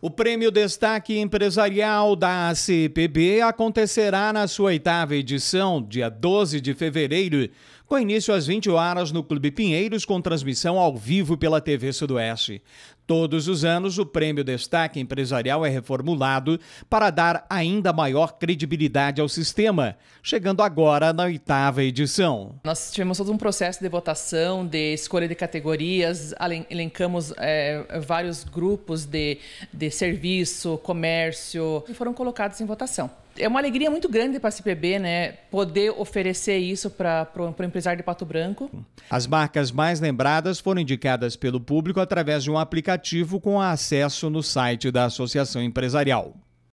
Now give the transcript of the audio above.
O Prêmio Destaque Empresarial da ACPB acontecerá na sua oitava edição, dia 12 de fevereiro, com início às 20 horas no Clube Pinheiros, com transmissão ao vivo pela TV Sudoeste. Todos os anos, o Prêmio Destaque Empresarial é reformulado para dar ainda maior credibilidade ao sistema, chegando agora na oitava edição. Nós tivemos todo um processo de votação, de escolha de categorias, elencamos é, vários grupos de, de serviço, comércio, que foram colocados em votação é uma alegria muito grande para a CPB, né? Poder oferecer isso para o empresário de Pato Branco. As marcas mais lembradas foram indicadas pelo público através de um aplicativo aplicativo com acesso no site da Associação Empresarial.